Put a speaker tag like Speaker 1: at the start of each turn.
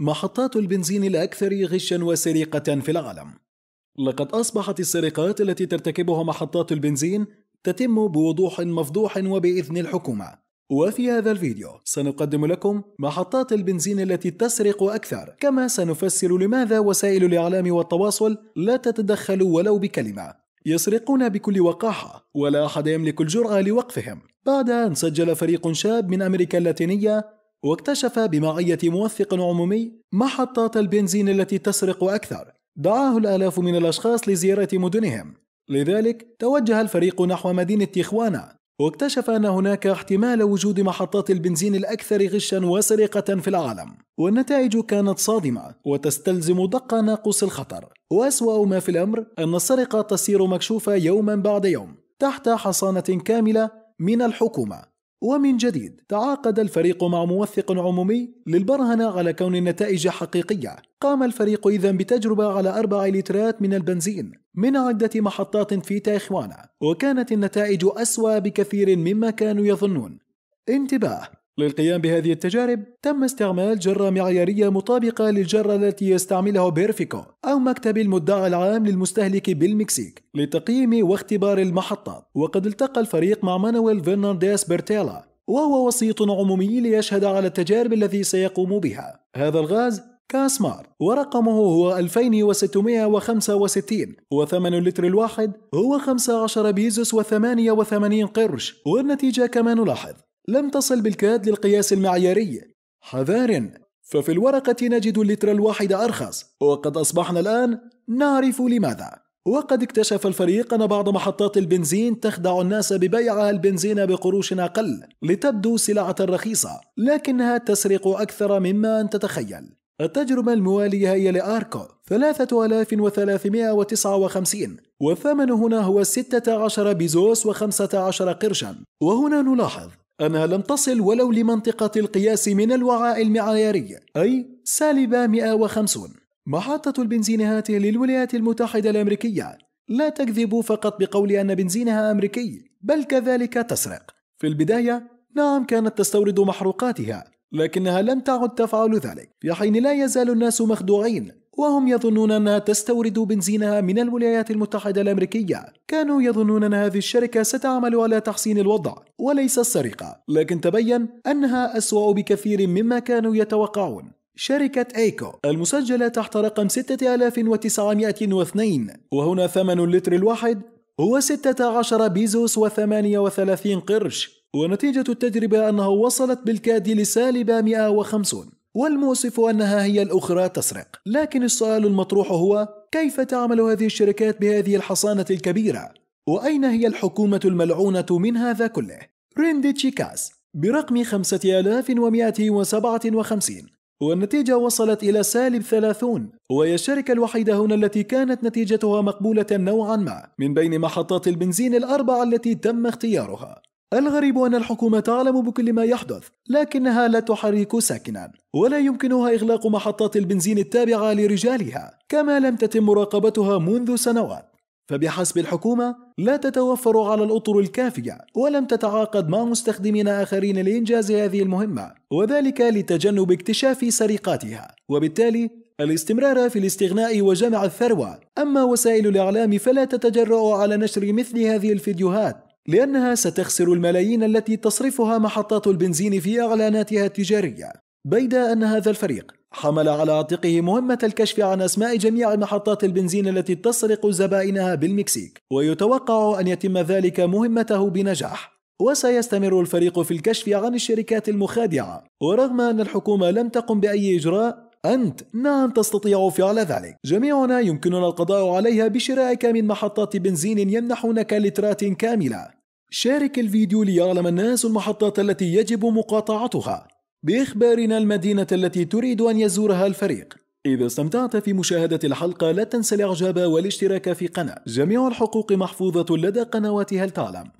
Speaker 1: محطات البنزين الأكثر غشا وسرقة في العالم لقد أصبحت السرقات التي ترتكبها محطات البنزين تتم بوضوح مفضوح وبإذن الحكومة وفي هذا الفيديو سنقدم لكم محطات البنزين التي تسرق أكثر كما سنفسر لماذا وسائل الإعلام والتواصل لا تتدخل ولو بكلمة يسرقون بكل وقاحة ولا أحد يملك الجرأة لوقفهم بعد أن سجل فريق شاب من أمريكا اللاتينية واكتشف بمعية موثق عمومي محطات البنزين التي تسرق أكثر دعاه الآلاف من الأشخاص لزيارة مدنهم لذلك توجه الفريق نحو مدينة تيخوانا واكتشف أن هناك احتمال وجود محطات البنزين الأكثر غشا وسرقة في العالم والنتائج كانت صادمة وتستلزم دق ناقوس الخطر وأسوأ ما في الأمر أن السرقة تصير مكشوفة يوما بعد يوم تحت حصانة كاملة من الحكومة ومن جديد تعاقد الفريق مع موثق عمومي للبرهنة على كون النتائج حقيقية قام الفريق إذا بتجربة على أربع لترات من البنزين من عدة محطات في تايخوانا وكانت النتائج أسوأ بكثير مما كانوا يظنون انتباه للقيام بهذه التجارب تم استعمال جرة معيارية مطابقة للجرة التي يستعملها بيرفيكو أو مكتب المدعي العام للمستهلك بالمكسيك لتقييم واختبار المحطات وقد التقى الفريق مع مانويل فرنانديز بيرتيلا وهو وسيط عمومي ليشهد على التجارب التي سيقوم بها هذا الغاز كاسمار ورقمه هو 2665 وثمن اللتر الواحد هو 15 بيزوس و88 قرش والنتيجة كما نلاحظ لم تصل بالكاد للقياس المعياري حذار ففي الورقة نجد اللتر الواحد أرخص وقد أصبحنا الآن نعرف لماذا وقد اكتشف الفريق أن بعض محطات البنزين تخدع الناس ببيعها البنزين بقروش أقل لتبدو سلعة رخيصة لكنها تسرق أكثر مما أن تتخيل التجربة الموالية هي لآركو 3359 والثمن هنا هو 16 بيزوس و15 قرشا وهنا نلاحظ أنها لم تصل ولو لمنطقة القياس من الوعاء المعياري أي سالبة 150 محطة البنزين هاته للولايات المتحدة الأمريكية لا تكذب فقط بقول أن بنزينها أمريكي بل كذلك تسرق في البداية نعم كانت تستورد محروقاتها لكنها لم تعد تفعل ذلك في حين لا يزال الناس مخدوعين وهم يظنون أنها تستورد بنزينها من الولايات المتحدة الأمريكية كانوا يظنون أن هذه الشركة ستعمل على تحسين الوضع وليس السرقة لكن تبين أنها أسوأ بكثير مما كانوا يتوقعون شركة ايكو المسجلة تحت رقم 6902 وهنا ثمن اللتر الواحد هو 16 بيزوس و38 قرش ونتيجة التجربة أنه وصلت بالكاد لسالب 150 والمؤسف أنها هي الأخرى تسرق لكن السؤال المطروح هو كيف تعمل هذه الشركات بهذه الحصانة الكبيرة؟ وأين هي الحكومة الملعونة من هذا كله؟ ريندي تشيكاس برقم 5157 والنتيجة وصلت إلى سالب 30 وهي الشركة الوحيدة هنا التي كانت نتيجتها مقبولة نوعا ما من بين محطات البنزين الأربعة التي تم اختيارها الغريب أن الحكومة تعلم بكل ما يحدث لكنها لا تحرك ساكنا ولا يمكنها إغلاق محطات البنزين التابعة لرجالها كما لم تتم مراقبتها منذ سنوات فبحسب الحكومة لا تتوفر على الأطر الكافية ولم تتعاقد مع مستخدمين آخرين لإنجاز هذه المهمة وذلك لتجنب اكتشاف سرقاتها وبالتالي الاستمرار في الاستغناء وجمع الثروة أما وسائل الإعلام فلا تتجرأ على نشر مثل هذه الفيديوهات لأنها ستخسر الملايين التي تصرفها محطات البنزين في إعلاناتها التجارية بيد أن هذا الفريق حمل على عاتقه مهمة الكشف عن أسماء جميع محطات البنزين التي تسرق زبائنها بالمكسيك ويتوقع أن يتم ذلك مهمته بنجاح وسيستمر الفريق في الكشف عن الشركات المخادعة ورغم أن الحكومة لم تقم بأي إجراء أنت نعم تستطيع فعل ذلك جميعنا يمكننا القضاء عليها بشرائك من محطات بنزين يمنحونك لترات كاملة شارك الفيديو ليعلم الناس المحطات التي يجب مقاطعتها بإخبارنا المدينة التي تريد أن يزورها الفريق إذا استمتعت في مشاهدة الحلقة لا تنسى الإعجاب والاشتراك في قناة جميع الحقوق محفوظة لدى قنوات هل تعلم